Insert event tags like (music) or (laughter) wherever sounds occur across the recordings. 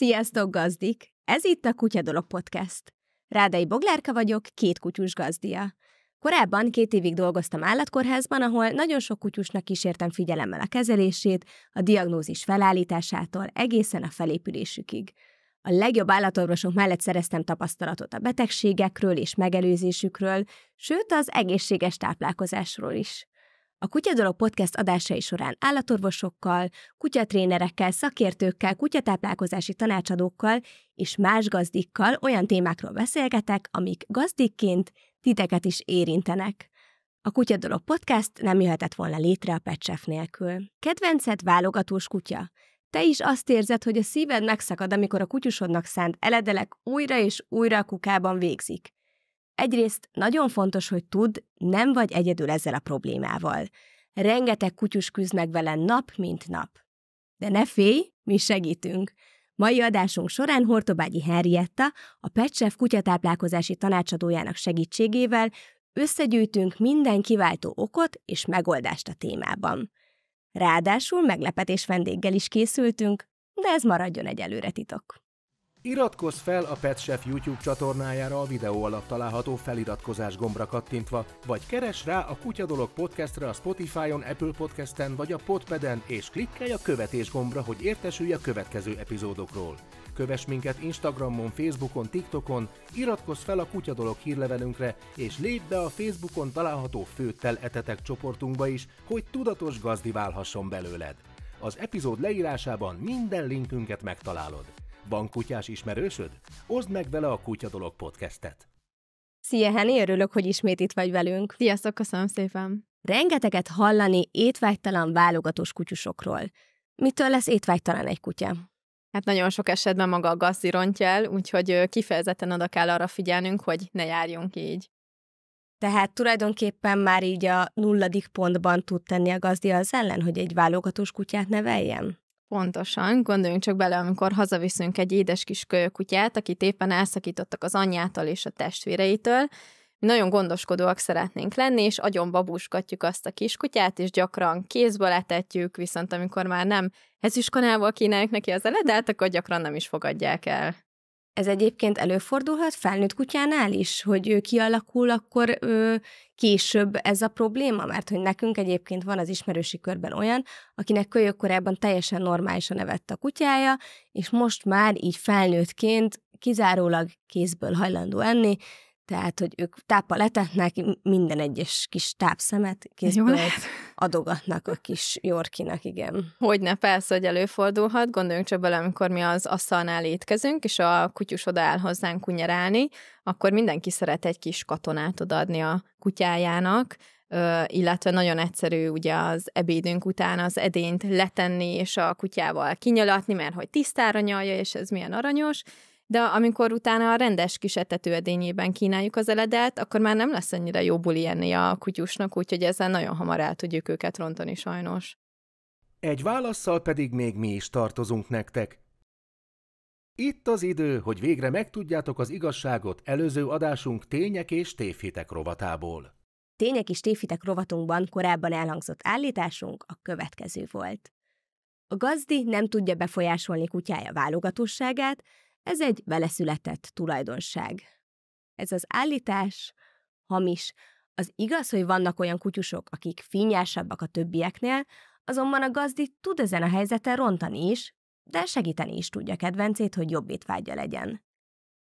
Sziasztok, gazdik! Ez itt a Kutya Dolog Podcast. Rádai Boglárka vagyok, két kutyus gazdia. Korábban két évig dolgoztam állatkórházban, ahol nagyon sok kutyusnak kísértem figyelemmel a kezelését, a diagnózis felállításától egészen a felépülésükig. A legjobb állatorvosok mellett szereztem tapasztalatot a betegségekről és megelőzésükről, sőt az egészséges táplálkozásról is. A Kutyadolog podcast adásai során állatorvosokkal, kutyatrénerekkel, szakértőkkel, kutyatáplálkozási tanácsadókkal és más gazdikkal olyan témákról beszélgetek, amik gazdikként titeket is érintenek. A Kutyadolog podcast nem jöhetett volna létre a Pecsef nélkül. Kedvenced válogatós kutya. Te is azt érzed, hogy a szíved megszakad, amikor a kutyusodnak szánt eledelek újra és újra a kukában végzik. Egyrészt nagyon fontos, hogy tudd, nem vagy egyedül ezzel a problémával. Rengeteg kutyus küzd meg vele nap, mint nap. De ne félj, mi segítünk! Mai adásunk során Hortobágyi Henrietta, a Petsef kutyatáplálkozási tanácsadójának segítségével összegyűjtünk minden kiváltó okot és megoldást a témában. Ráadásul meglepetés vendéggel is készültünk, de ez maradjon előre titok. Iratkozz fel a Pet Chef YouTube csatornájára a videó alatt található feliratkozás gombra kattintva, vagy keres rá a Kutyadolog podcastra a Spotify-on, Apple Podcasten vagy a Podpeden, és klikkelj a követés gombra, hogy értesülj a következő epizódokról. Kövess minket Instagramon, Facebookon, TikTokon, iratkozz fel a Kutyadolog hírlevelünkre, és lépj be a Facebookon található Főttel Etetek csoportunkba is, hogy tudatos gazdi válhasson belőled. Az epizód leírásában minden linkünket megtalálod. Van kutyás ismerősöd? Oszd meg vele a Kutya Dolog podcastet! Szia, Henny, örülök, hogy ismét itt vagy velünk. Sziasztok, köszönöm szépen. Rengeteget hallani étvágytalan válogatós kutyusokról. Mitől lesz étvágytalan egy kutya? Hát nagyon sok esetben maga a gazdi rontja el, úgyhogy kifejezetten oda kell arra figyelnünk, hogy ne járjunk így. Tehát tulajdonképpen már így a nulladik pontban tud tenni a gazdi az ellen, hogy egy válogatós kutyát neveljen? Pontosan, gondoljunk csak bele, amikor hazaviszünk egy édes kis kölyökutyát, akit éppen elszakítottak az anyjától és a testvéreitől, nagyon gondoskodóak szeretnénk lenni, és agyon babuskatjuk azt a kiskutyát, és gyakran kézből etetjük, viszont amikor már nem ez is kanálból kínáljuk neki az eledet, akkor gyakran nem is fogadják el. Ez egyébként előfordulhat felnőtt kutyánál is, hogy ő kialakul, akkor ő később ez a probléma, mert hogy nekünk egyébként van az ismerősi körben olyan, akinek kölyökkorában teljesen normálisan evett a kutyája, és most már így felnőttként kizárólag kézből hajlandó enni, tehát, hogy ők tápa letetnek, minden egyes kis tápszemet kézből adogatnak a kis Yorkinak, igen. ne persze, hogy előfordulhat. Gondoljunk csak bele, amikor mi az asszalnál étkezünk, és a kutyus odaáll hozzánk kunyerálni, akkor mindenki szeret egy kis katonát odaadni a kutyájának, illetve nagyon egyszerű ugye az ebédünk után az edényt letenni és a kutyával kinyalatni, mert hogy tisztára nyalja, és ez milyen aranyos, de amikor utána a rendes kis etetőedényében kínáljuk az eledelt, akkor már nem lesz annyira jó buli enni a kutyusnak, úgyhogy ezzel nagyon hamar el tudjuk őket rontani sajnos. Egy válaszsal pedig még mi is tartozunk nektek. Itt az idő, hogy végre megtudjátok az igazságot előző adásunk tények és tévhitek rovatából. Tények és tévhitek rovatunkban korábban elhangzott állításunk a következő volt. A gazdi nem tudja befolyásolni kutyája válogatóságát. Ez egy beleszületett tulajdonság. Ez az állítás hamis. Az igaz, hogy vannak olyan kutyusok, akik finnyásabbak a többieknél, azonban a gazdi tud ezen a helyzeten rontani is, de segíteni is tudja kedvencét, hogy jobb étvágya legyen.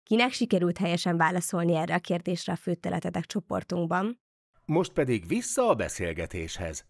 Kinek sikerült helyesen válaszolni erre a kérdésre a főteletetek csoportunkban? Most pedig vissza a beszélgetéshez.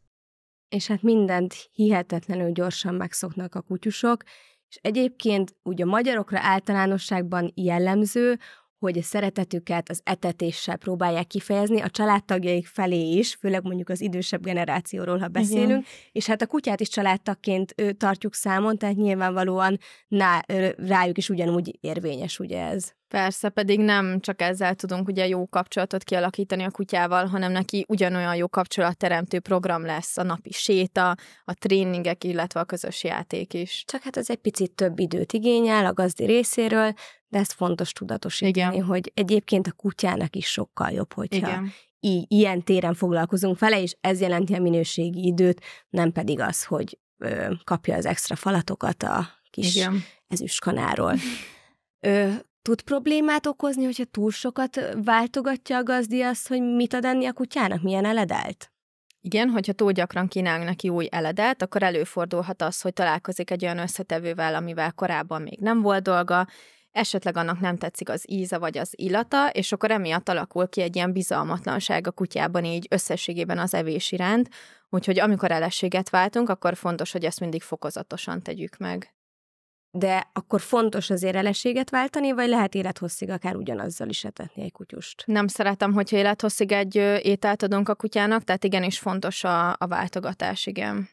És hát mindent hihetetlenül gyorsan megszoknak a kutyusok, és egyébként ugye a magyarokra általánosságban jellemző, hogy a szeretetüket az etetéssel próbálják kifejezni a családtagjaik felé is, főleg mondjuk az idősebb generációról, ha beszélünk, Igen. és hát a kutyát is családtagként tartjuk számon, tehát nyilvánvalóan ná, rájuk is ugyanúgy érvényes ugye ez. Persze, pedig nem csak ezzel tudunk ugye jó kapcsolatot kialakítani a kutyával, hanem neki ugyanolyan jó kapcsolatteremtő program lesz a napi séta, a tréningek, illetve a közös játék is. Csak hát az egy picit több időt igényel a gazdi részéről, de ezt fontos tudatosítani, Igen. hogy egyébként a kutyának is sokkal jobb, hogyha Igen. Így, ilyen téren foglalkozunk vele, és ez jelenti a minőségi időt, nem pedig az, hogy ö, kapja az extra falatokat a kis Igen. ezüstkanáról. Ö, tud problémát okozni, hogyha túl sokat váltogatja a gazdi azt, hogy mit ad enni a kutyának, milyen eledelt? Igen, hogyha túl gyakran kínálunk neki új eledet, akkor előfordulhat az, hogy találkozik egy olyan összetevővel, amivel korábban még nem volt dolga, esetleg annak nem tetszik az íze vagy az illata, és akkor emiatt alakul ki egy ilyen bizalmatlanság a kutyában így összességében az evés iránt, úgyhogy amikor elességet váltunk, akkor fontos, hogy ezt mindig fokozatosan tegyük meg. De akkor fontos azért elességet váltani, vagy lehet élethosszig akár ugyanazzal is etetni egy kutyust? Nem szeretem, hogyha élethosszig egy ételt adunk a kutyának, tehát igenis fontos a, a váltogatás, igen.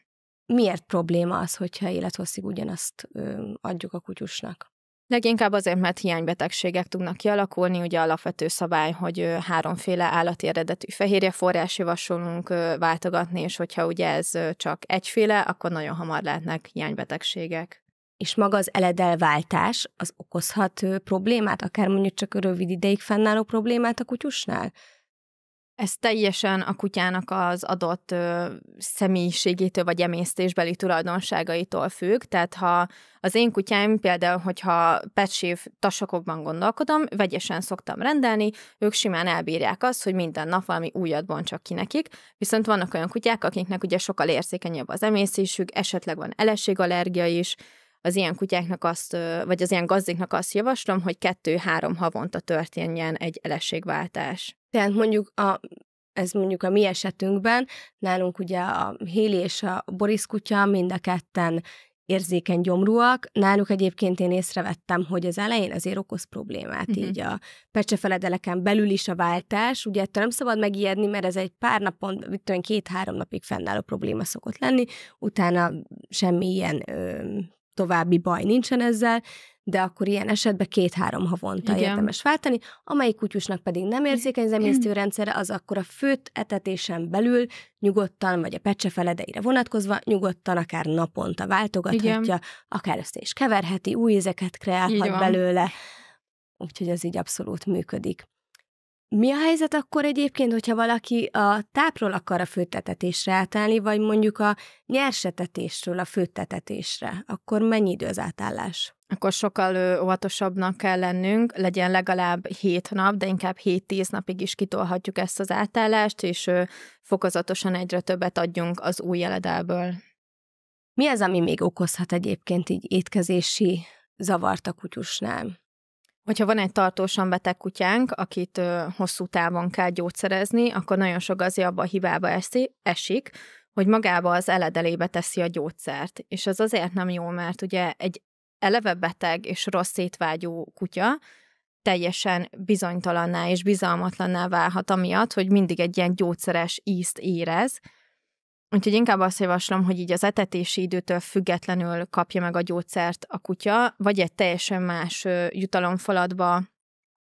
Miért probléma az, hogyha élethosszig ugyanazt ö, adjuk a kutyusnak? Leginkább azért, mert hiánybetegségek tudnak kialakulni. Ugye alapvető szabály, hogy háromféle állati eredetű fehérje forrás javasolunk váltogatni, és hogyha ugye ez csak egyféle, akkor nagyon hamar lehetnek hiánybetegségek. És maga az eledelváltás az okozhat problémát, akár mondjuk csak rövid ideig fennálló problémát a kutyusnál? Ez teljesen a kutyának az adott ö, személyiségétől vagy emésztésbeli tulajdonságaitól függ, tehát ha az én kutyám például, hogyha petsév tasakokban gondolkodom, vegyesen szoktam rendelni, ők simán elbírják azt, hogy minden nap valami újat bontsak ki nekik, viszont vannak olyan kutyák, akiknek ugye sokkal érzékenyebb az emésztésük, esetleg van elességallergia is, az ilyen kutyáknak azt, vagy az ilyen gazdiknak azt javaslom, hogy kettő-három havonta történjen egy eleségváltás. Tehát mondjuk a ez mondjuk a mi esetünkben, nálunk ugye a Héli és a Boris kutya mind a ketten érzékeny gyomrúak. Náluk egyébként én észrevettem, hogy az elején azért okoz problémát, uh-huh. így a pecsefeledeleken belül is a váltás. Ugye ettől nem szabad megijedni, mert ez egy pár napon, két-három napig fennálló probléma szokott lenni, utána semmi ilyen ö, további baj nincsen ezzel, de akkor ilyen esetben két-három havonta Igen. érdemes váltani, amelyik kutyusnak pedig nem érzékeny az emésztőrendszere, az akkor a főt etetésen belül nyugodtan, vagy a pecse feledeire vonatkozva, nyugodtan akár naponta váltogathatja, Igen. akár össze is keverheti, új ízeket kreálhat belőle, úgyhogy ez így abszolút működik. Mi a helyzet akkor egyébként, hogyha valaki a tápról akar a főtetetésre átállni, vagy mondjuk a nyersetetésről a főtetetésre? Akkor mennyi idő az átállás? Akkor sokkal óvatosabbnak kell lennünk, legyen legalább 7 nap, de inkább 7-10 napig is kitolhatjuk ezt az átállást, és fokozatosan egyre többet adjunk az új jeledelből. Mi az, ami még okozhat egyébként így étkezési zavart a kutyusnál? Hogyha van egy tartósan beteg kutyánk, akit ö, hosszú távon kell gyógyszerezni, akkor nagyon sok az abba a hibába eszi, esik, hogy magába az eledelébe teszi a gyógyszert. És ez azért nem jó, mert ugye egy eleve beteg és rossz étvágyú kutya teljesen bizonytalanná és bizalmatlanná válhat amiatt, hogy mindig egy ilyen gyógyszeres ízt érez, Úgyhogy inkább azt javaslom, hogy így az etetési időtől függetlenül kapja meg a gyógyszert a kutya, vagy egy teljesen más jutalomfalatba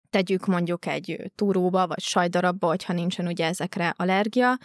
tegyük mondjuk egy túróba, vagy sajdarabba, hogyha nincsen ugye ezekre allergia,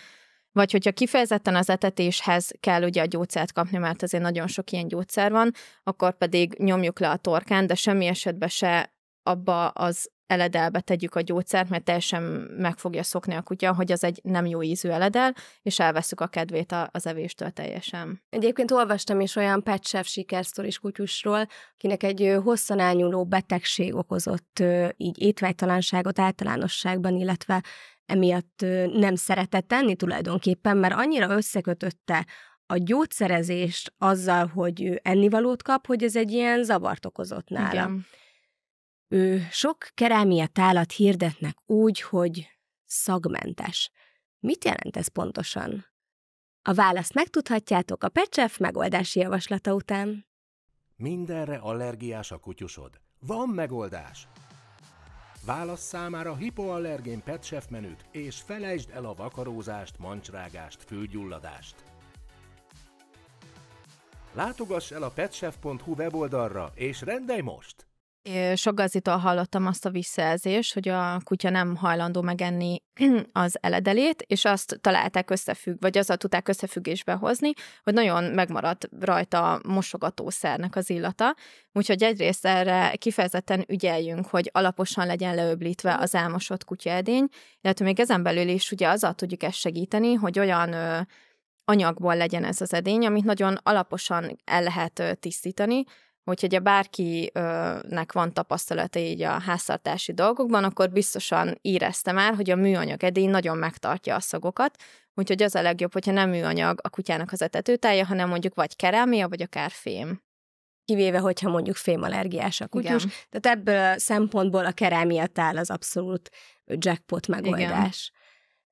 vagy hogyha kifejezetten az etetéshez kell ugye a gyógyszert kapni, mert azért nagyon sok ilyen gyógyszer van, akkor pedig nyomjuk le a torkán, de semmi esetben se abba az eledelbe tegyük a gyógyszert, mert teljesen meg fogja szokni a kutya, hogy az egy nem jó ízű eledel, és elveszük a kedvét az evéstől teljesen. Egyébként olvastam is olyan petsev sikersztoris kutyusról, akinek egy hosszan elnyúló betegség okozott így étvágytalanságot általánosságban, illetve emiatt nem szeretett tenni tulajdonképpen, mert annyira összekötötte a gyógyszerezést azzal, hogy ő ennivalót kap, hogy ez egy ilyen zavart okozott nála. Igen. Ő sok kerámia tálat hirdetnek úgy, hogy szagmentes. Mit jelent ez pontosan? A választ megtudhatjátok a Pecsef megoldási javaslata után. Mindenre allergiás a kutyusod. Van megoldás! Válasz számára hipoallergén PetChef menüt, és felejtsd el a vakarózást, mancsrágást, fülgyulladást. Látogass el a petchef.hu weboldalra, és rendelj most! Sok gazdítól hallottam azt a visszajelzést, hogy a kutya nem hajlandó megenni (clears throat) az eledelét, és azt találták összefügg, vagy azzal tudták összefüggésbe hozni, hogy nagyon megmaradt rajta mosogatószernek az illata. Úgyhogy egyrészt erre kifejezetten ügyeljünk, hogy alaposan legyen leöblítve az elmosott kutyaedény, illetve még ezen belül is ugye azzal tudjuk ezt segíteni, hogy olyan anyagból legyen ez az edény, amit nagyon alaposan el lehet tisztítani, Úgyhogy ha bárkinek van tapasztalata így a háztartási dolgokban, akkor biztosan érezte már, hogy a műanyag edény nagyon megtartja a szagokat, úgyhogy az a legjobb, hogyha nem műanyag a kutyának az etetőtája, hanem mondjuk vagy kerámia, vagy akár fém kivéve, hogyha mondjuk fémallergiás a kutyus. Igen. Tehát ebből a szempontból a kerámia tál az abszolút jackpot megoldás.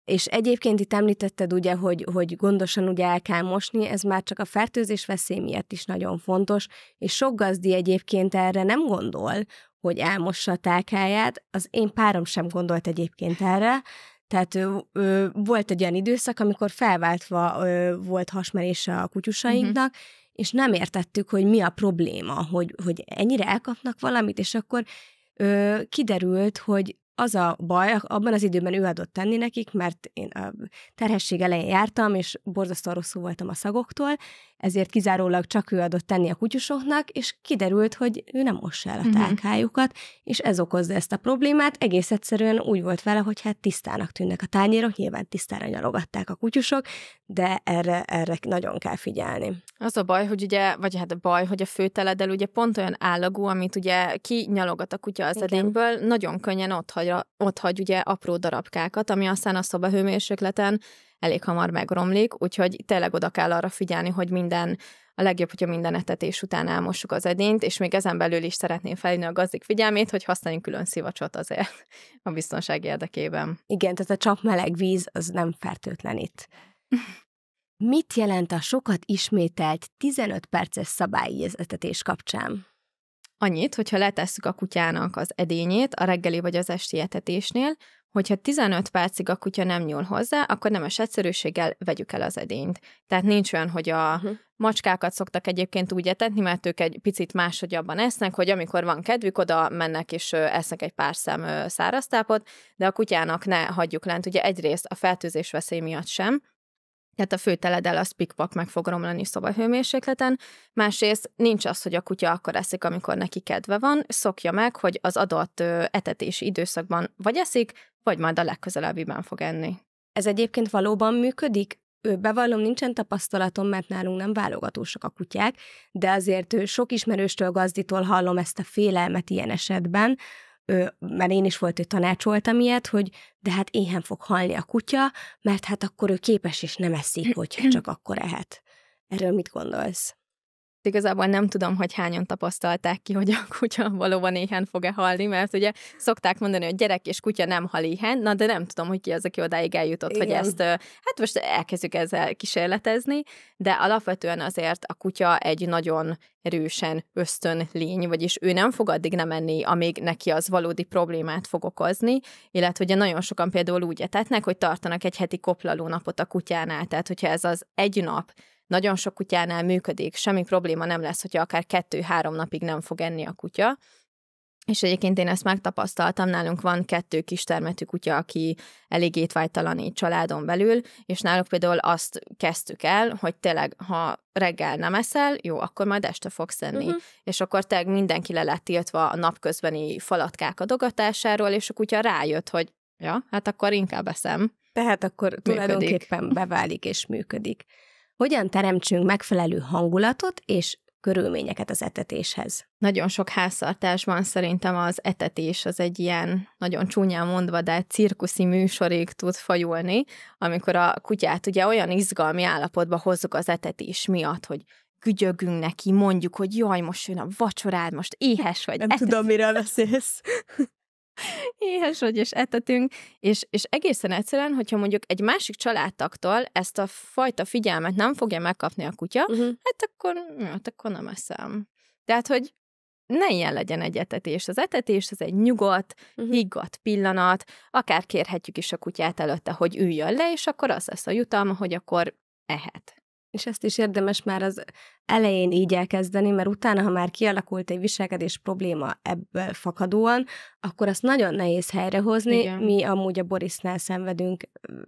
És egyébként itt említetted ugye, hogy, hogy gondosan ugye el kell mosni, ez már csak a fertőzés veszély miatt is nagyon fontos, és sok gazdi egyébként erre nem gondol, hogy elmossa a tálkáját. Az én párom sem gondolt egyébként erre, tehát ö, ö, volt egy olyan időszak, amikor felváltva ö, volt hasmerése a kutyusainknak, uh-huh. és nem értettük, hogy mi a probléma, hogy, hogy ennyire elkapnak valamit, és akkor ö, kiderült, hogy az a baj, abban az időben ő adott tenni nekik, mert én a terhesség elején jártam, és borzasztóan rosszul voltam a szagoktól, ezért kizárólag csak ő adott tenni a kutyusoknak, és kiderült, hogy ő nem mossa el a mhm. tálkájukat, és ez okozza ezt a problémát. Egész egyszerűen úgy volt vele, hogy hát tisztának tűnnek a tányérok, nyilván tisztára nyalogatták a kutyusok, de erre, erre nagyon kell figyelni. Az a baj, hogy ugye, vagy hát a baj, hogy a főteledel ugye pont olyan állagú, amit ugye nyalogat a kutya az Igen. edényből, nagyon könnyen ott hagy, ott hagy ugye apró darabkákat, ami aztán a szobahőmérsékleten elég hamar megromlik, úgyhogy tényleg oda kell arra figyelni, hogy minden a legjobb, hogyha minden etetés után elmossuk az edényt, és még ezen belül is szeretném felhívni a gazdik figyelmét, hogy használjunk külön szivacsot azért (laughs) a biztonság érdekében. Igen, tehát a csak meleg víz az nem fertőtlen itt. (laughs) Mit jelent a sokat ismételt 15 perces etetés kapcsán? Annyit, hogyha letesszük a kutyának az edényét a reggeli vagy az esti etetésnél, hogyha 15 percig a kutya nem nyúl hozzá, akkor nemes egyszerűséggel vegyük el az edényt. Tehát nincs olyan, hogy a uh-huh. macskákat szoktak egyébként úgy etetni, mert ők egy picit máshogyabban esznek, hogy amikor van kedvük, oda mennek és esznek egy pár szem száraztápot, de a kutyának ne hagyjuk lent. Ugye egyrészt a fertőzés veszély miatt sem, tehát a főteledel az pikpak meg fog romlani szobahőmérsékleten. Másrészt nincs az, hogy a kutya akkor eszik, amikor neki kedve van, szokja meg, hogy az adott etetési időszakban vagy eszik, vagy majd a legközelebbiben fog enni. Ez egyébként valóban működik? Ő bevallom, nincsen tapasztalatom, mert nálunk nem válogatósak a kutyák, de azért sok ismerőstől gazditól hallom ezt a félelmet ilyen esetben, mert én is volt, hogy tanácsoltam ilyet, hogy de hát éhen fog halni a kutya, mert hát akkor ő képes és nem eszik, hogyha csak akkor ehet. Erről mit gondolsz? Igazából nem tudom, hogy hányan tapasztalták ki, hogy a kutya valóban éhen fog-e halni, mert ugye szokták mondani, hogy gyerek és kutya nem hal éhen, na de nem tudom, hogy ki az, aki odáig eljutott, Igen. hogy ezt, hát most elkezdjük ezzel kísérletezni, de alapvetően azért a kutya egy nagyon erősen ösztön lény, vagyis ő nem fog addig nem enni, amíg neki az valódi problémát fog okozni, illetve ugye nagyon sokan például úgy etetnek, hogy tartanak egy heti koplalónapot a kutyánál, tehát hogyha ez az egy nap, nagyon sok kutyánál működik, semmi probléma nem lesz, hogyha akár kettő-három napig nem fog enni a kutya, és egyébként én ezt megtapasztaltam, nálunk van kettő kis termetű kutya, aki elég étvágytalan így családon belül, és náluk például azt kezdtük el, hogy tényleg, ha reggel nem eszel, jó, akkor majd este fogsz enni. Uh-huh. És akkor tényleg mindenki le lett tiltva a napközbeni falatkák adogatásáról, és a kutya rájött, hogy ja, hát akkor inkább eszem. Tehát akkor működik. tulajdonképpen beválik és működik hogyan teremtsünk megfelelő hangulatot és körülményeket az etetéshez. Nagyon sok háztartásban szerintem az etetés az egy ilyen, nagyon csúnyán mondva, de cirkuszi műsorig tud fajulni, amikor a kutyát ugye olyan izgalmi állapotba hozzuk az etetés miatt, hogy gügyögünk neki, mondjuk, hogy jaj, most jön a vacsorád, most éhes vagy. Nem etet. tudom, miről beszélsz. (laughs) éhes vagy, és etetünk, és, és egészen egyszerűen, hogyha mondjuk egy másik családtaktól ezt a fajta figyelmet nem fogja megkapni a kutya, uh-huh. hát akkor, hm, hát akkor nem eszem. Tehát, hogy ne ilyen legyen egy etetés. Az etetés az egy nyugodt, uh-huh. higgadt pillanat, akár kérhetjük is a kutyát előtte, hogy üljön le, és akkor az lesz a jutalma, hogy akkor ehet. És ezt is érdemes már az elején így elkezdeni, mert utána, ha már kialakult egy viselkedés probléma ebből fakadóan, akkor azt nagyon nehéz helyrehozni. Igen. Mi amúgy a Borisnál szenvedünk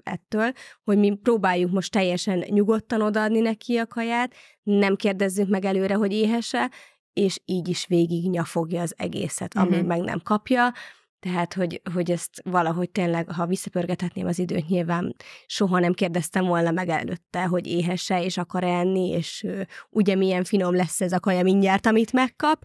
ettől, hogy mi próbáljuk most teljesen nyugodtan odaadni neki a kaját, nem kérdezzük meg előre, hogy éhese, és így is végig nyafogja az egészet, uh-huh. amíg mhm. meg nem kapja tehát, hogy, hogy ezt valahogy tényleg, ha visszapörgethetném az időt, nyilván soha nem kérdeztem volna meg előtte, hogy éhesse és akar enni, és ugye milyen finom lesz ez a kaja mindjárt, amit megkap,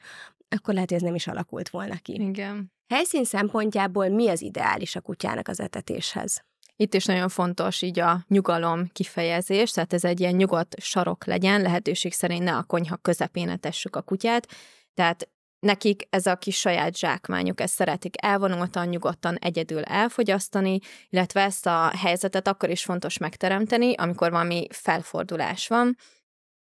akkor lehet, hogy ez nem is alakult volna ki. Igen. Helyszín szempontjából mi az ideális a kutyának az etetéshez? Itt is nagyon fontos így a nyugalom kifejezés, tehát ez egy ilyen nyugodt sarok legyen, lehetőség szerint ne a konyha közepén etessük a kutyát, tehát Nekik ez a kis saját zsákmányuk, ezt szeretik elvonultan, nyugodtan egyedül elfogyasztani, illetve ezt a helyzetet akkor is fontos megteremteni, amikor valami felfordulás van.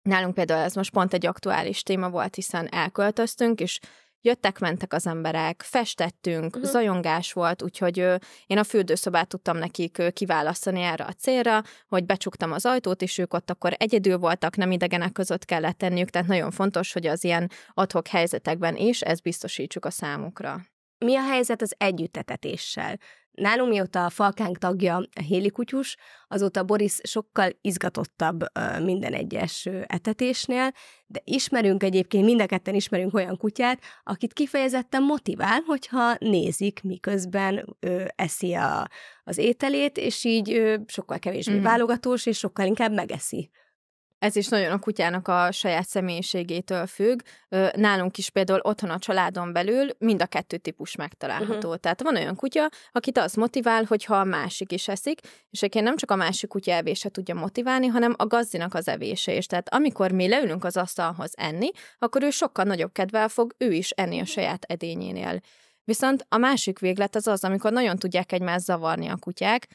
Nálunk például ez most pont egy aktuális téma volt, hiszen elköltöztünk, és jöttek-mentek az emberek, festettünk, uh-huh. zajongás volt, úgyhogy én a fürdőszobát tudtam nekik kiválasztani erre a célra, hogy becsuktam az ajtót, és ők ott akkor egyedül voltak, nem idegenek között kellett tenniük, tehát nagyon fontos, hogy az ilyen adhok helyzetekben is ezt biztosítsuk a számukra. Mi a helyzet az együttetetéssel? Nálunk mióta a falkánk tagja a kutyus, azóta Boris sokkal izgatottabb minden egyes etetésnél, de ismerünk egyébként, mind a ketten ismerünk olyan kutyát, akit kifejezetten motivál, hogyha nézik, miközben ő eszi a, az ételét, és így sokkal kevésbé mm. válogatós, és sokkal inkább megeszi ez is nagyon a kutyának a saját személyiségétől függ. Nálunk is például otthon a családon belül mind a kettő típus megtalálható. Uh-huh. Tehát van olyan kutya, akit az motivál, hogyha a másik is eszik, és egyébként nem csak a másik kutya evése tudja motiválni, hanem a gazdinak az evése is. Tehát amikor mi leülünk az asztalhoz enni, akkor ő sokkal nagyobb kedvel fog ő is enni a saját edényénél. Viszont a másik véglet az az, amikor nagyon tudják egymást zavarni a kutyák,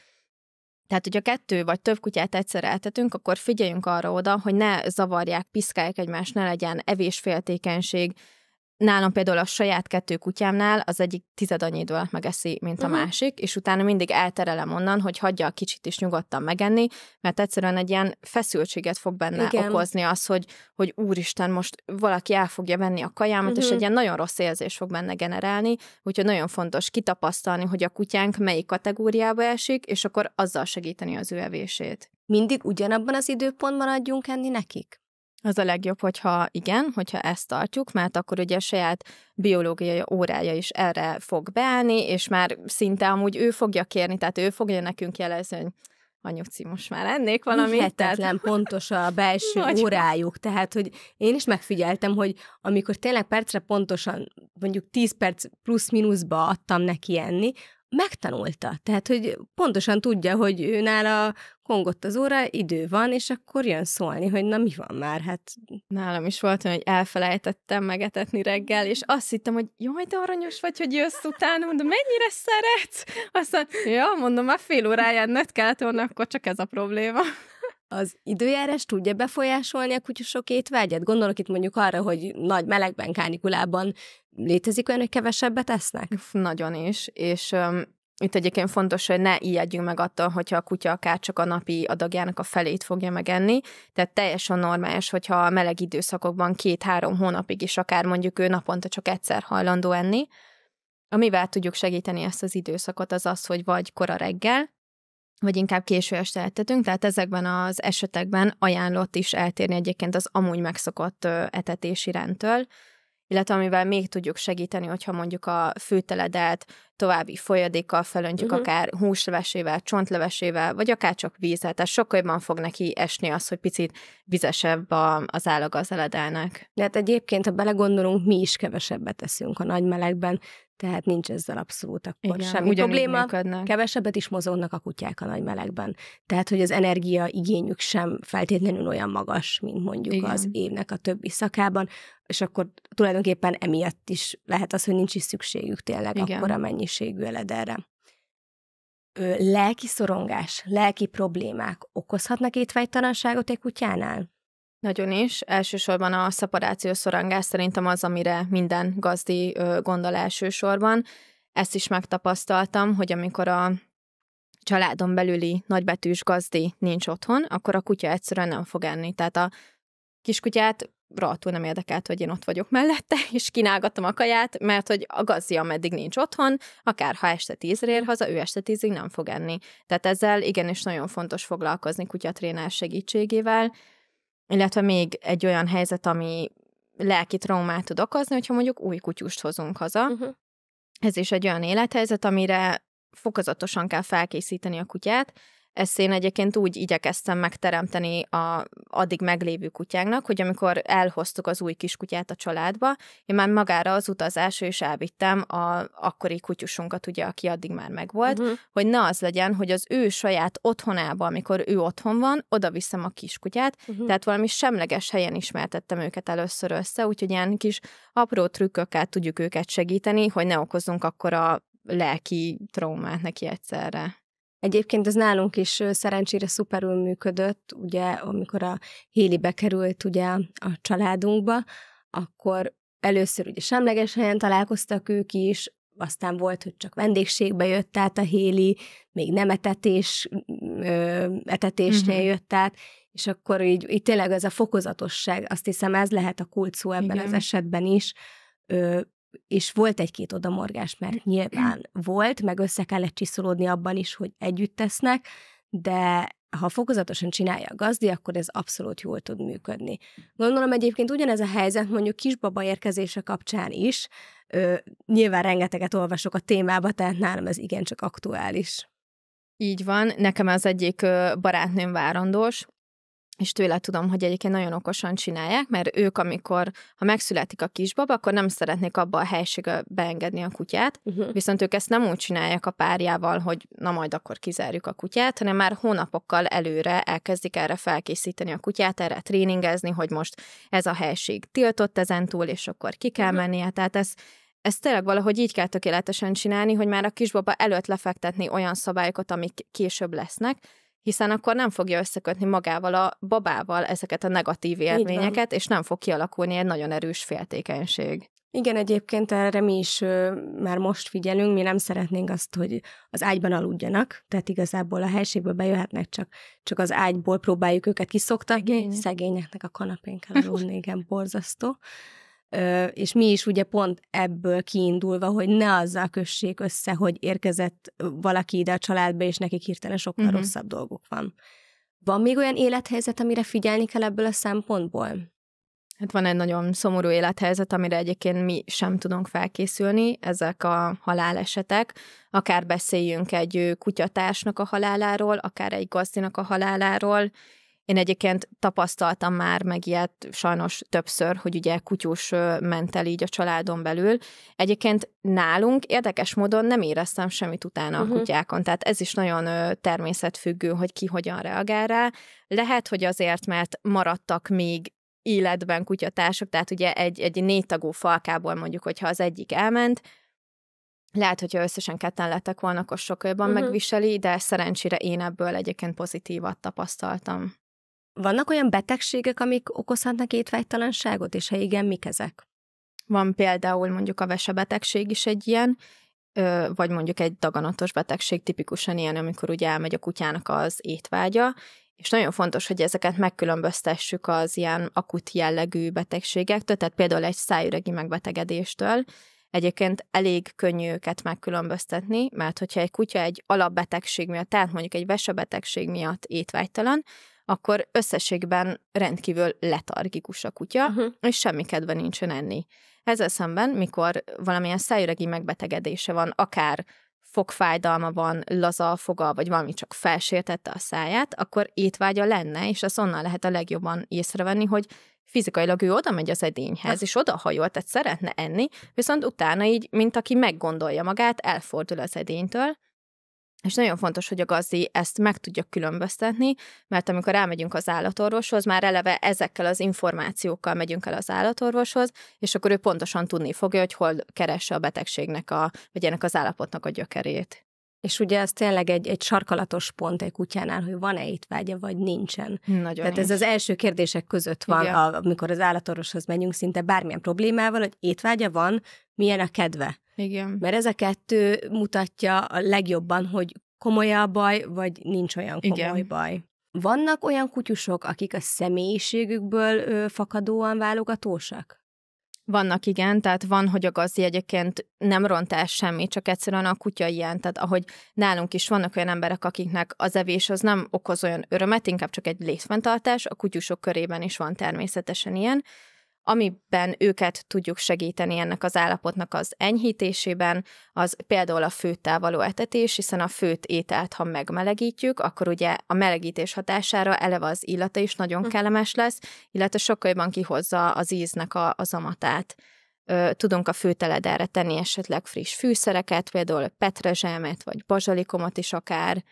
tehát, hogyha kettő vagy több kutyát egyszer eltetünk, akkor figyeljünk arra oda, hogy ne zavarják, piszkálják egymást, ne legyen evésféltékenység, Nálam például a saját kettő kutyámnál az egyik tized annyi idő alatt megeszi, mint a uh-huh. másik, és utána mindig elterelem onnan, hogy hagyja a kicsit is nyugodtan megenni, mert egyszerűen egy ilyen feszültséget fog benne Igen. okozni az, hogy, hogy úristen, most valaki el fogja venni a kajámat, uh-huh. és mhm. egy ilyen nagyon rossz érzés fog benne generálni, úgyhogy nagyon fontos kitapasztalni, hogy a kutyánk melyik kategóriába esik, és akkor azzal segíteni az ő evését. Mindig ugyanabban az időpontban adjunk enni nekik? Az a legjobb, hogyha igen, hogyha ezt tartjuk, mert akkor ugye a saját biológiai órája is erre fog beállni, és már szinte amúgy ő fogja kérni, tehát ő fogja nekünk jelezni, hogy anyuci, most már ennék valami. Hihetetlen pontos a belső Nagy órájuk, tehát hogy én is megfigyeltem, hogy amikor tényleg percre pontosan, mondjuk 10 perc plusz-minuszba adtam neki enni, megtanulta. Tehát, hogy pontosan tudja, hogy ő nála kongott az óra, idő van, és akkor jön szólni, hogy na mi van már, hát... Nálam is volt hogy elfelejtettem megetetni reggel, és azt hittem, hogy jaj, de aranyos vagy, hogy jössz utána, mondom, mennyire szeretsz? Aztán, ja, mondom, már fél óráján nőtt kellett volna, akkor csak ez a probléma az időjárás tudja befolyásolni a kutyusok étvágyat? Gondolok itt mondjuk arra, hogy nagy melegben, kánikulában létezik olyan, hogy kevesebbet esznek? Nagyon is, és um, itt egyébként fontos, hogy ne ijedjünk meg attól, hogyha a kutya akár csak a napi adagjának a felét fogja megenni. Tehát teljesen normális, hogyha a meleg időszakokban két-három hónapig is akár mondjuk ő naponta csak egyszer hajlandó enni. Amivel tudjuk segíteni ezt az időszakot, az az, hogy vagy kora reggel, vagy inkább késő este etetünk, tehát ezekben az esetekben ajánlott is eltérni egyébként az amúgy megszokott etetési rendtől, illetve amivel még tudjuk segíteni, hogyha mondjuk a fűteledet további folyadékkal felöntjük, uh-huh. Mhm. akár húslevesével, csontlevesével, vagy akár csak vízzel, tehát sokkal jobban fog neki esni az, hogy picit vizesebb a, az állaga az eledelnek. De hát egyébként, ha belegondolunk, mi is kevesebbet teszünk a nagy melegben tehát nincs ezzel abszolút akkor Igen, semmi probléma. Működnek. Kevesebbet is mozognak a kutyák a nagy melegben. Tehát, hogy az energia igényük sem feltétlenül olyan magas, mint mondjuk Igen. az évnek a többi szakában, és akkor tulajdonképpen emiatt is lehet az, hogy nincs is szükségük tényleg Igen. akkora mennyiségű eledelre. lelki szorongás, lelki problémák okozhatnak étvágytalanságot egy kutyánál? Nagyon is. Elsősorban a szeparációs szorangás szerintem az, amire minden gazdi gondol elsősorban. Ezt is megtapasztaltam, hogy amikor a családon belüli nagybetűs gazdi nincs otthon, akkor a kutya egyszerűen nem fog enni. Tehát a kiskutyát rohadtul nem érdekelt, hogy én ott vagyok mellette, (laughs) és kínálgattam a kaját, mert hogy a gazdi, ameddig nincs otthon, akár ha este tízre ér haza, ő este tízig nem fog enni. Tehát ezzel igenis nagyon fontos foglalkozni kutyatrénás segítségével, illetve még egy olyan helyzet, ami lelki traumát tud okozni, hogyha mondjuk új kutyust hozunk haza. Uh-huh. Ez is egy olyan élethelyzet, amire fokozatosan kell felkészíteni a kutyát, ezt én egyébként úgy igyekeztem megteremteni a addig meglévő kutyánknak, hogy amikor elhoztuk az új kiskutyát a családba, én már magára az utazásra is elvittem a akkori kutyusunkat, ugye, aki addig már megvolt, uh-huh. hogy ne az legyen, hogy az ő saját otthonába, amikor ő otthon van, oda viszem a kiskutyát, uh-huh. tehát valami semleges helyen ismertettem őket először össze, úgyhogy ilyen kis apró trükkökkel tudjuk őket segíteni, hogy ne okozzunk akkor a lelki traumát neki egyszerre. Egyébként ez nálunk is szerencsére szuperül működött, ugye amikor a Héli bekerült ugye a családunkba, akkor először ugye semleges helyen találkoztak ők is, aztán volt, hogy csak vendégségbe jött át a Héli, még nem etetés, ö, etetésnél uh-huh. jött át, és akkor így, így tényleg ez a fokozatosság, azt hiszem ez lehet a kulcs ebben Igen. az esetben is, ö, és volt egy-két odamorgás, mert mm. nyilván volt, meg össze kellett csiszolódni abban is, hogy együtt tesznek, de ha fokozatosan csinálja a gazdi, akkor ez abszolút jól tud működni. Gondolom egyébként ugyanez a helyzet mondjuk kisbaba érkezése kapcsán is. Ö, nyilván rengeteget olvasok a témába, tehát nálam ez igencsak aktuális. Így van, nekem az egyik barátnőm várandós, és tőle tudom, hogy egyébként nagyon okosan csinálják, mert ők, amikor, ha megszületik a kisbaba, akkor nem szeretnék abba a helységbe beengedni a kutyát, uh-huh. viszont ők ezt nem úgy csinálják a párjával, hogy na majd akkor kizárjuk a kutyát, hanem már hónapokkal előre elkezdik erre felkészíteni a kutyát, erre tréningezni, hogy most ez a helység tiltott ezentúl, és akkor ki kell uh-huh. mennie, tehát ez ezt tényleg valahogy így kell tökéletesen csinálni, hogy már a kisbaba előtt lefektetni olyan szabályokat, amik később lesznek, hiszen akkor nem fogja összekötni magával a babával ezeket a negatív élményeket, és nem fog kialakulni egy nagyon erős féltékenység. Igen, egyébként erre mi is ö, már most figyelünk, mi nem szeretnénk azt, hogy az ágyban aludjanak, tehát igazából a helységből bejöhetnek, csak, csak az ágyból próbáljuk őket kiszoktatni, Szegény. szegényeknek a kanapén kell aludni, igen, borzasztó és mi is ugye pont ebből kiindulva, hogy ne azzal kössék össze, hogy érkezett valaki ide a családba, és nekik hirtelen sokkal uh-huh. rosszabb dolguk van. Van még olyan élethelyzet, amire figyelni kell ebből a szempontból? Hát van egy nagyon szomorú élethelyzet, amire egyébként mi sem tudunk felkészülni, ezek a halálesetek. Akár beszéljünk egy kutyatársnak a haláláról, akár egy gazdinak a haláláról, én egyébként tapasztaltam már meg ilyet sajnos többször, hogy ugye kutyus ment el így a családon belül. Egyébként nálunk érdekes módon nem éreztem semmit utána uh-huh. a mhm. kutyákon, tehát ez is nagyon természetfüggő, hogy ki hogyan reagál rá. Lehet, hogy azért, mert maradtak még életben kutyatársak, tehát ugye egy, egy négytagú falkából mondjuk, hogyha az egyik elment, lehet, hogyha összesen ketten lettek volna, akkor sokkal jobban uh-huh. megviseli, de szerencsére én ebből egyébként pozitívat tapasztaltam. Vannak olyan betegségek, amik okozhatnak étvágytalanságot, és ha igen, mik ezek? Van például mondjuk a vesebetegség is egy ilyen, vagy mondjuk egy daganatos betegség tipikusan ilyen, amikor ugye elmegy a kutyának az étvágya, és nagyon fontos, hogy ezeket megkülönböztessük az ilyen akut jellegű betegségektől, tehát például egy szájüregi megbetegedéstől. Egyébként elég könnyű őket megkülönböztetni, mert hogyha egy kutya egy alapbetegség miatt, tehát mondjuk egy vesebetegség miatt étvágytalan, akkor összességben rendkívül letargikus a kutya, uh-huh. és semmi kedve nincsen enni. Ezzel szemben, mikor valamilyen szájüregi megbetegedése van, akár fogfájdalma van, laza a foga, vagy valami csak felsértette a száját, akkor étvágya lenne, és azt onnan lehet a legjobban észrevenni, hogy fizikailag ő oda megy az edényhez, hát. és oda hajol, tehát szeretne enni, viszont utána így, mint aki meggondolja magát, elfordul az edénytől, és nagyon fontos, hogy a gazdi ezt meg tudja különböztetni, mert amikor elmegyünk az állatorvoshoz, már eleve ezekkel az információkkal megyünk el az állatorvoshoz, és akkor ő pontosan tudni fogja, hogy hol keresse a betegségnek, a, vagy ennek az állapotnak a gyökerét. És ugye ez tényleg egy, egy sarkalatos pont egy kutyánál, hogy van-e étvágya, vagy nincsen. Nagyon Tehát nincs. ez az első kérdések között van, a, amikor az állatorvoshoz megyünk szinte bármilyen problémával, hogy étvágya van, milyen a kedve. Igen. Mert ez a kettő mutatja a legjobban, hogy komoly a baj, vagy nincs olyan komoly Igen. baj. Vannak olyan kutyusok, akik a személyiségükből ö, fakadóan válogatósak? Vannak, igen, tehát van, hogy a gazdi egyébként nem ront el semmi, csak egyszerűen a kutya ilyen, tehát ahogy nálunk is vannak olyan emberek, akiknek az evés az nem okoz olyan örömet, inkább csak egy létfenntartás, a kutyusok körében is van természetesen ilyen, amiben őket tudjuk segíteni ennek az állapotnak az enyhítésében, az például a főttel való etetés, hiszen a főt ételt, ha megmelegítjük, akkor ugye a melegítés hatására eleve az illata is nagyon hm. kellemes lesz, illetve sokkal jobban kihozza az íznek a, az amatát. Tudunk a főteledelre tenni esetleg friss fűszereket, például petrezselmet vagy bazsalikomot is akár,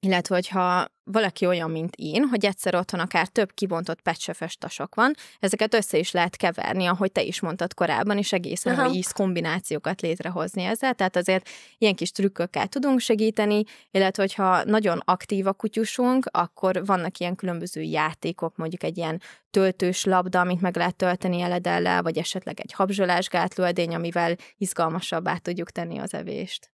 illetve hogyha valaki olyan, mint én, hogy egyszer otthon akár több kibontott pecsöfös tasok van, ezeket össze is lehet keverni, ahogy te is mondtad korábban, és egészen Aha. íz kombinációkat létrehozni ezzel, tehát azért ilyen kis trükkökkel tudunk segíteni, illetve hogyha nagyon aktív a kutyusunk, akkor vannak ilyen különböző játékok, mondjuk egy ilyen töltős labda, amit meg lehet tölteni eledellel, vagy esetleg egy habzsolásgátló edény, amivel izgalmasabbá tudjuk tenni az evést.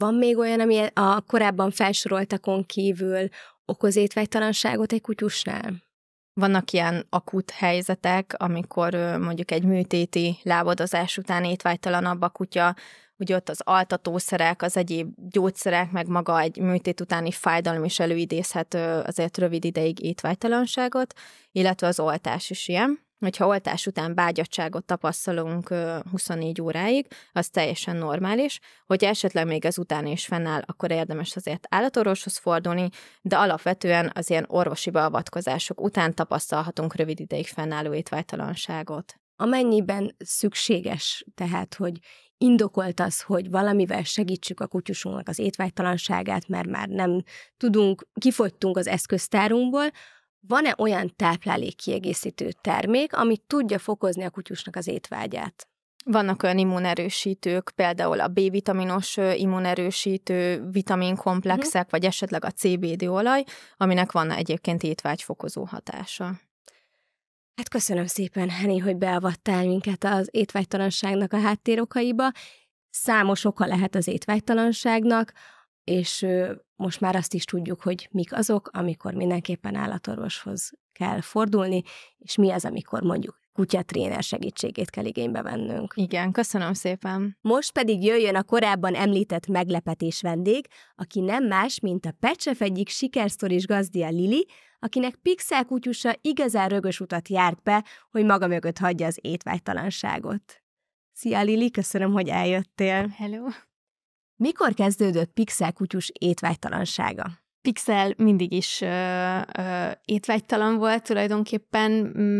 Van még olyan, ami a korábban felsoroltakon kívül okoz étvágytalanságot egy kutyusnál? Vannak ilyen akut helyzetek, amikor mondjuk egy műtéti lábadozás után étvágytalanabb a kutya, ugye ott az altatószerek, az egyéb gyógyszerek, meg maga egy műtét utáni fájdalom is előidézhet azért rövid ideig étvágytalanságot, illetve az oltás is ilyen hogyha oltás után bágyadságot tapasztalunk 24 óráig, az teljesen normális. Hogy esetleg még az után is fennáll, akkor érdemes azért állatorvoshoz fordulni, de alapvetően az ilyen orvosi beavatkozások után tapasztalhatunk rövid ideig fennálló étvágytalanságot. Amennyiben szükséges, tehát, hogy indokolt az, hogy valamivel segítsük a kutyusunknak az étvágytalanságát, mert már nem tudunk, kifogytunk az eszköztárunkból, van-e olyan táplálékkiegészítő termék, ami tudja fokozni a kutyusnak az étvágyát? Vannak olyan immunerősítők, például a B-vitaminos immunerősítő vitaminkomplexek, uh-huh. Mhm. vagy esetleg a CBD olaj, aminek van egyébként étvágyfokozó hatása. Hát köszönöm szépen, Henny, hogy beavattál minket az étvágytalanságnak a háttérokaiba. Számos oka lehet az étvágytalanságnak, és most már azt is tudjuk, hogy mik azok, amikor mindenképpen állatorvoshoz kell fordulni, és mi az, amikor mondjuk kutyatréner segítségét kell igénybe vennünk. Igen, köszönöm szépen. Most pedig jöjjön a korábban említett meglepetés vendég, aki nem más, mint a Pecsef egyik sikersztoris gazdia Lili, akinek pixel kutyusa igazán rögös utat járt be, hogy maga mögött hagyja az étvágytalanságot. Szia Lili, köszönöm, hogy eljöttél. Hello. Mikor kezdődött Pixel kutyus étvágytalansága? Pixel mindig is ö, ö, étvágytalan volt tulajdonképpen,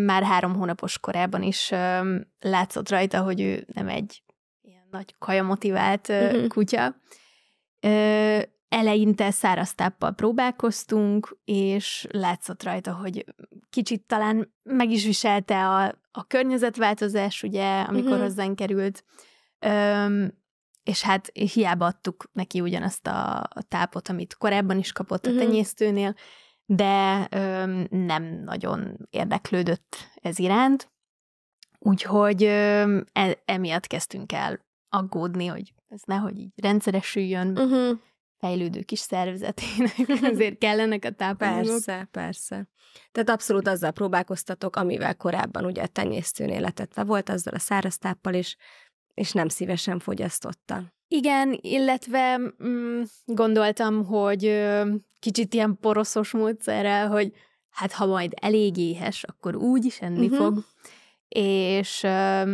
már három hónapos korában is ö, látszott rajta, hogy ő nem egy ilyen nagy motivált ö, uh-huh. kutya. Ö, eleinte száraz táppal próbálkoztunk, és látszott rajta, hogy kicsit talán meg is viselte a, a környezetváltozás, ugye, amikor uh-huh. hozzánk került. Ö, és hát hiába adtuk neki ugyanazt a tápot, amit korábban is kapott a mhm. tenyésztőnél, de ö, nem nagyon érdeklődött ez iránt, úgyhogy ö, e, emiatt kezdtünk el aggódni, hogy ez nehogy így rendszeresüljön, uh-huh. fejlődő kis szervezetének (laughs) azért kellenek a tápanyagok. Persze, persze. Tehát abszolút azzal próbálkoztatok, amivel korábban ugye a tenyésztőnél letetve volt, azzal a száraz táppal is, és nem szívesen fogyasztotta. Igen, illetve mm, gondoltam, hogy ö, kicsit ilyen poroszos módszerrel, hogy hát ha majd elég éhes, akkor úgy is enni uh-huh. fog. És ö,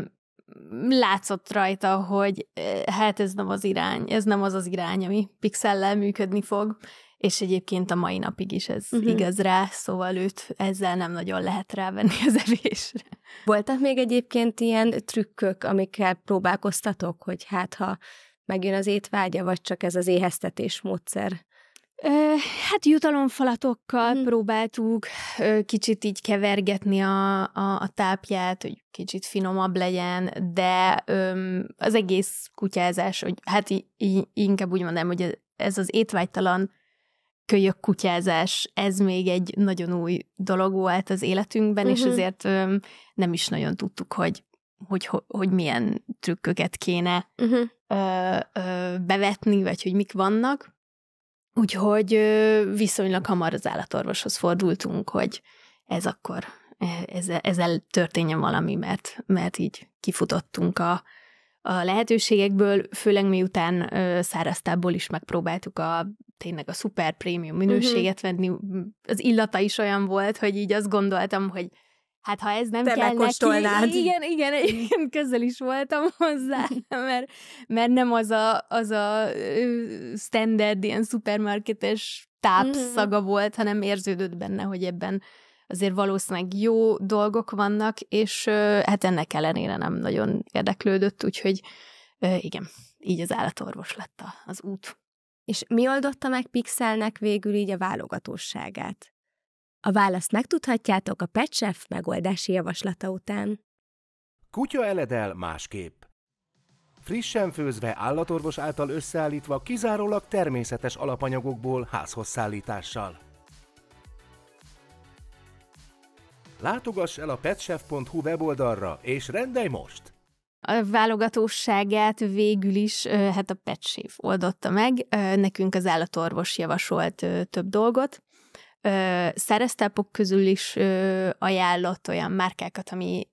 látszott rajta, hogy hát ez nem az irány, ez nem az az irány, ami pixellel működni fog és egyébként a mai napig is ez uh-huh. igaz rá, szóval őt ezzel nem nagyon lehet rávenni az evésre. Voltak még egyébként ilyen trükkök, amikkel próbálkoztatok, hogy hát ha megjön az étvágya, vagy csak ez az éheztetés módszer? Hát jutalomfalatokkal uh-huh. próbáltuk kicsit így kevergetni a, a, a tápját, hogy kicsit finomabb legyen, de ö, az egész kutyázás, hogy hát í, í, inkább úgy mondanám, hogy ez az étvágytalan kölyök kutyázás, ez még egy nagyon új dolog volt az életünkben, uh-huh. és azért mhm. nem is nagyon tudtuk, hogy hogy, hogy, hogy milyen trükköket kéne uh-huh. ö, ö, bevetni, vagy hogy mik vannak. Úgyhogy ö, viszonylag hamar az állatorvoshoz fordultunk, hogy ez akkor, e, ezzel, ezzel történjen valami, mert, mert így kifutottunk a, a lehetőségekből, főleg miután száraztából is megpróbáltuk a tényleg a szuper prémium mhm. minőséget uh-huh. venni. Az illata is olyan volt, hogy így azt gondoltam, hogy hát ha ez nem Te kell neki, igen, igen, igen, közel is voltam hozzá, (laughs) mert, mert nem az a, az a standard ilyen szupermarketes tápszaga uh-huh. volt, hanem érződött benne, hogy ebben azért valószínűleg jó dolgok vannak, és hát ennek ellenére nem nagyon érdeklődött, úgyhogy igen, így az állatorvos lett az út. És mi oldotta meg Pixelnek végül így a válogatóságát? A választ megtudhatjátok a PetChef megoldási javaslata után. Kutya eledel másképp. Frissen főzve, állatorvos által összeállítva, kizárólag természetes alapanyagokból házhozszállítással. Látogass el a petchef.hu weboldalra, és rendelj most! A válogatóságát végül is hát a petchef oldotta meg. Nekünk az állatorvos javasolt több dolgot. Szereztápok közül is ajánlott olyan márkákat, ami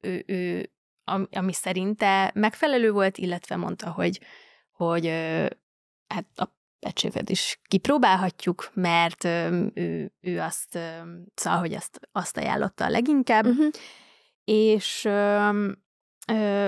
ő, ő, ami szerinte megfelelő volt, illetve mondta, hogy, hogy hát a Pecsővet is kipróbálhatjuk, mert ő, ő azt, szóval, hogy azt, azt ajánlotta a leginkább, uh-huh. és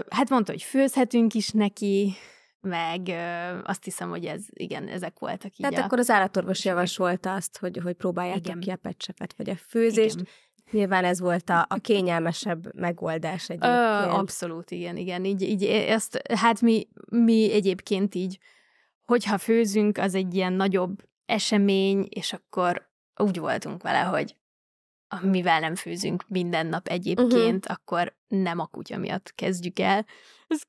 hát mondta, hogy főzhetünk is neki, meg ö, azt hiszem, hogy ez, igen, ezek voltak így Tehát a... akkor az állatorvos javasolta azt, hogy, hogy próbáljátok igen. ki a pecsepet, vagy a főzést. Igen. Nyilván ez volt a, a (laughs) kényelmesebb megoldás egyébként. Ö, abszolút, igen, igen. Így, így ezt, hát mi, mi egyébként így hogyha főzünk, az egy ilyen nagyobb esemény, és akkor úgy voltunk vele, hogy mivel nem főzünk minden nap egyébként, uh-huh. akkor nem a kutya miatt kezdjük el. Ez,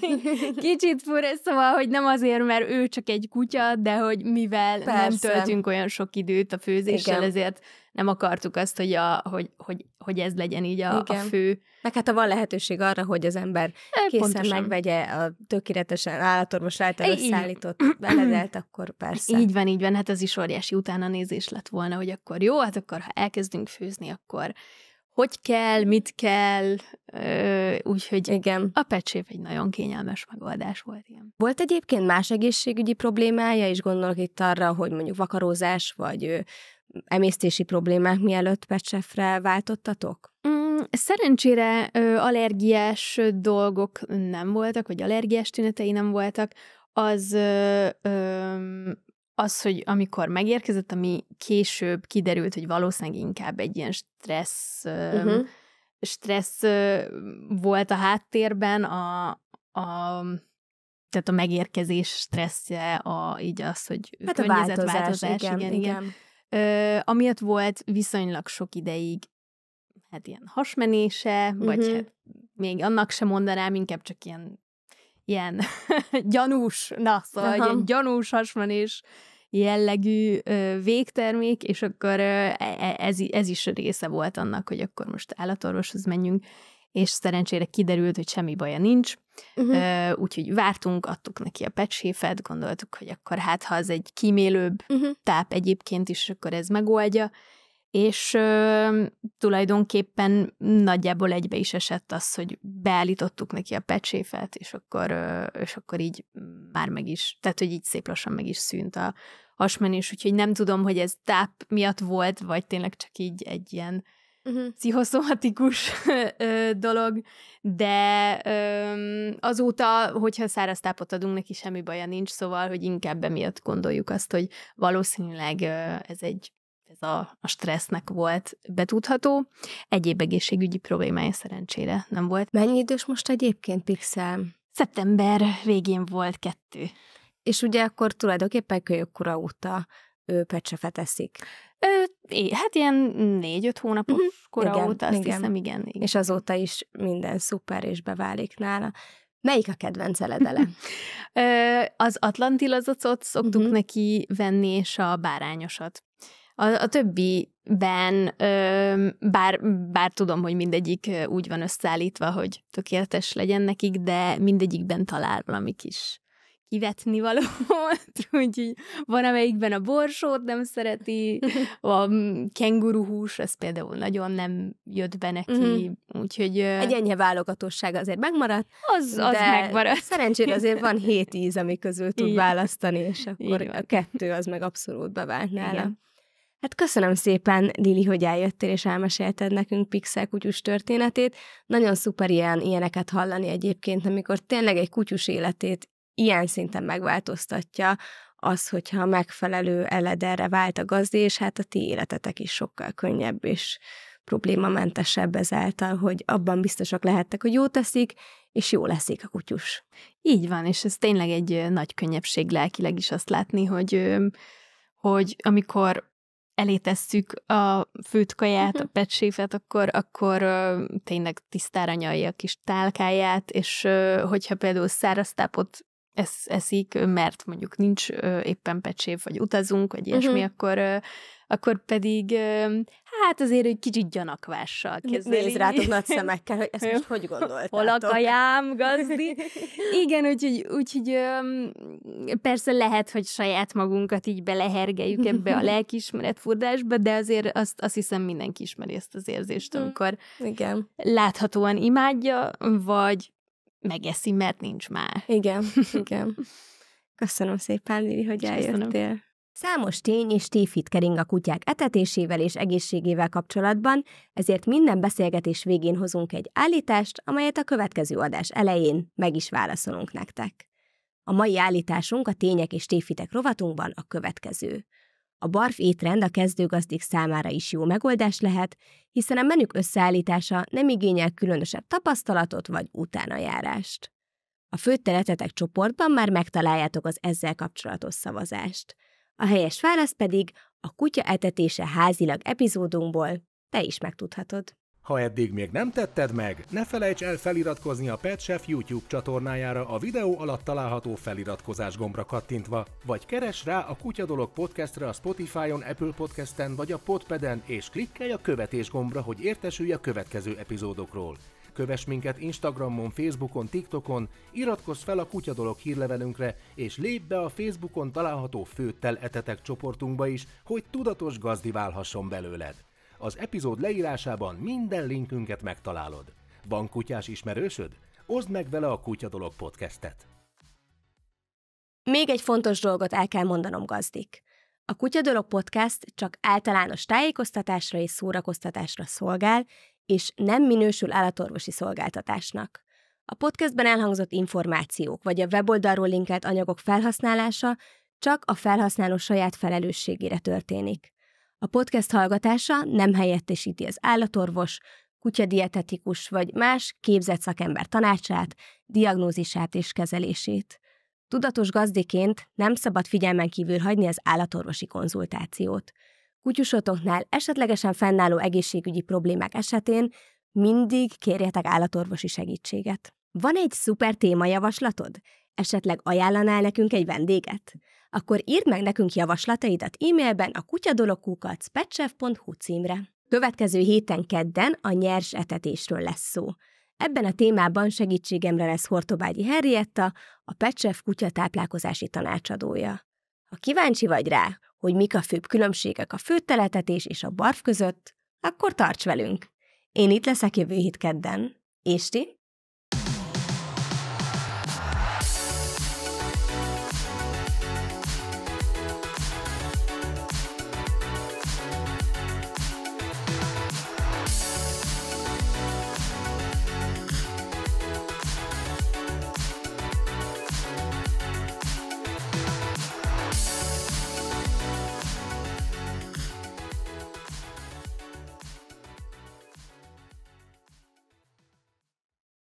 (laughs) kicsit fura, szóval, hogy nem azért, mert ő csak egy kutya, de hogy mivel Persze. nem töltünk olyan sok időt a főzéssel, Igen. ezért nem akartuk azt, hogy, a, hogy, hogy, hogy ez legyen így a, Igen. a fő. Meg hát ha van lehetőség arra, hogy az ember e, készen pontosan. megvegye a tökéletesen állatorvos által összeállított beledelt, akkor persze. Így van, így van, hát az is óriási utána nézés lett volna, hogy akkor jó, hát akkor ha elkezdünk főzni, akkor hogy kell, mit kell, úgyhogy Igen. a pecsév egy nagyon kényelmes megoldás volt. Igen. Volt egyébként más egészségügyi problémája, és gondolok itt arra, hogy mondjuk vakarózás, vagy emésztési problémák mielőtt pecsefre váltottatok? Mm, szerencsére ö, allergiás dolgok nem voltak, vagy allergiás tünetei nem voltak. Az ö, ö, az, hogy amikor megérkezett, ami később kiderült, hogy valószínűleg inkább egy ilyen stressz, uh-huh. stressz volt a háttérben, a, a tehát a megérkezés stresszje, a, így az, hogy hát környezetváltozás, a változás, igen, igen. igen. igen ö, amiatt volt viszonylag sok ideig hát ilyen hasmenése, uh-huh. vagy mhm. hát még annak sem mondanám, inkább csak ilyen ilyen (laughs) gyanús, na szóval uh-huh. ilyen gyanús hasmenés jellegű ö, végtermék, és akkor ö, e, e, ez, ez is része volt annak, hogy akkor most állatorvoshoz menjünk és szerencsére kiderült, hogy semmi baja nincs, uh-huh. úgyhogy vártunk, adtuk neki a pecséfet, gondoltuk, hogy akkor hát, ha az egy kímélőbb uh-huh. táp egyébként is, akkor ez megoldja, és ö, tulajdonképpen nagyjából egybe is esett az, hogy beállítottuk neki a pecséfet, és akkor, ö, és akkor így már meg is, tehát hogy így szép lassan meg is szűnt a hasmenés, úgyhogy nem tudom, hogy ez táp miatt volt, vagy tényleg csak így egy ilyen uh-huh. pszichoszomatikus dolog, de öm, azóta, hogyha száraz tápot adunk, neki semmi baja nincs, szóval, hogy inkább emiatt gondoljuk azt, hogy valószínűleg ez egy ez a, a stressznek volt betudható. Egyéb egészségügyi problémája szerencsére nem volt. Mennyi idős most egyébként Pixel? Szeptember végén volt kettő. És ugye akkor tulajdonképpen kölyökkora óta pecsefet eszik. Ö, hát ilyen négy-öt hónapos uh-huh. kora igen, óta, azt igen. hiszem, igen, igen. És azóta is minden szuper, és beválik nála. Melyik a kedvenc eledele? (laughs) az atlantilazocot szoktuk uh-huh. neki venni, és a bárányosat. A, a többiben, ö, bár, bár tudom, hogy mindegyik úgy van összeállítva, hogy tökéletes legyen nekik, de mindegyikben talál valami kis kivetni valót, úgyhogy (laughs) van, amelyikben a borsót nem szereti, (laughs) a mm, hús, ez például nagyon nem jött be neki, mm. úgyhogy... Egy enyhe válogatosság azért megmaradt. Az, az de megmaradt. Szerencsére azért van hét íz, ami közül tud Igen. választani, és akkor Igen. a kettő az meg abszolút bevált nála. Hát köszönöm szépen, Lili, hogy eljöttél és elmesélted nekünk Pixel kutyus történetét. Nagyon szuper ilyen, ilyeneket hallani egyébként, amikor tényleg egy kutyus életét ilyen szinten megváltoztatja az, hogyha megfelelő eledelre vált a gazdi, és hát a ti életetek is sokkal könnyebb és problémamentesebb ezáltal, hogy abban biztosak lehettek, hogy jó teszik, és jó leszik a kutyus. Így van, és ez tényleg egy nagy könnyebbség lelkileg is azt látni, hogy, hogy amikor elétesszük a főt kaját, mhm. a petséfet, akkor, akkor tényleg tisztára nyalja a kis tálkáját, és hogyha például száraz tápot esz, eszik, mert mondjuk nincs éppen pecsév, vagy utazunk, vagy ilyesmi, uh-huh. akkor akkor pedig hát azért egy kicsit gyanakvással kezdődik. Nézd rátok nagy (laughs) szemekkel, hogy ezt most hogy gondoltátok. Hol a kajám, gazdi? (laughs) Igen, úgyhogy, úgyhogy persze lehet, hogy saját magunkat így belehergeljük ebbe a (laughs) lelkiismeret furdásba, de azért azt, azt hiszem mindenki ismeri ezt az érzést, mhm. amikor Igen. láthatóan imádja, vagy megeszi, mert nincs már. Igen, (laughs) igen. Köszönöm szépen, Lili, hogy eljöttél. Számos tény és tévhit kering a kutyák etetésével és egészségével kapcsolatban, ezért minden beszélgetés végén hozunk egy állítást, amelyet a következő adás elején meg is válaszolunk nektek. A mai állításunk a tények és tévhitek rovatunkban a következő. A barf étrend a kezdőgazdik számára is jó megoldás lehet, hiszen a menük összeállítása nem igényel különösebb tapasztalatot vagy utánajárást. A főteletetek csoportban már megtaláljátok az ezzel kapcsolatos szavazást. A helyes válasz pedig a kutya etetése házilag epizódunkból te is megtudhatod. Ha eddig még nem tetted meg, ne felejts el feliratkozni a PetChef YouTube csatornájára a videó alatt található feliratkozás gombra kattintva, vagy keres rá a Kutyadolog podcastra a Spotify-on, Apple Podcasten vagy a Podpeden, és klikkelj a követés gombra, hogy értesülj a következő epizódokról. Kövess minket Instagramon, Facebookon, TikTokon, iratkozz fel a Kutyadolog hírlevelünkre, és lépj be a Facebookon található főttel etetek csoportunkba is, hogy tudatos gazdi válhasson belőled. Az epizód leírásában minden linkünket megtalálod. Van kutyás ismerősöd? Oszd meg vele a Kutya Dolog podcastet! Még egy fontos dolgot el kell mondanom, gazdik. A Kutya Dolog podcast csak általános tájékoztatásra és szórakoztatásra szolgál, és nem minősül állatorvosi szolgáltatásnak. A podcastben elhangzott információk vagy a weboldalról linkelt anyagok felhasználása csak a felhasználó saját felelősségére történik. A podcast hallgatása nem helyettesíti az állatorvos, kutyadietetikus vagy más képzett szakember tanácsát, diagnózisát és kezelését. Tudatos gazdiként nem szabad figyelmen kívül hagyni az állatorvosi konzultációt. Kutyusotoknál esetlegesen fennálló egészségügyi problémák esetén mindig kérjetek állatorvosi segítséget. Van egy szuper témajavaslatod? Esetleg ajánlanál nekünk egy vendéget? Akkor írd meg nekünk javaslataidat e-mailben a kutyadologkukat spetsef.hu címre. Következő héten kedden a nyers etetésről lesz szó. Ebben a témában segítségemre lesz Hortobágyi Herrietta, a kutya táplálkozási tanácsadója. Ha kíváncsi vagy rá, hogy mik a főbb különbségek a főteletetés és a barf között, akkor tarts velünk! Én itt leszek jövő hét kedden. És ti?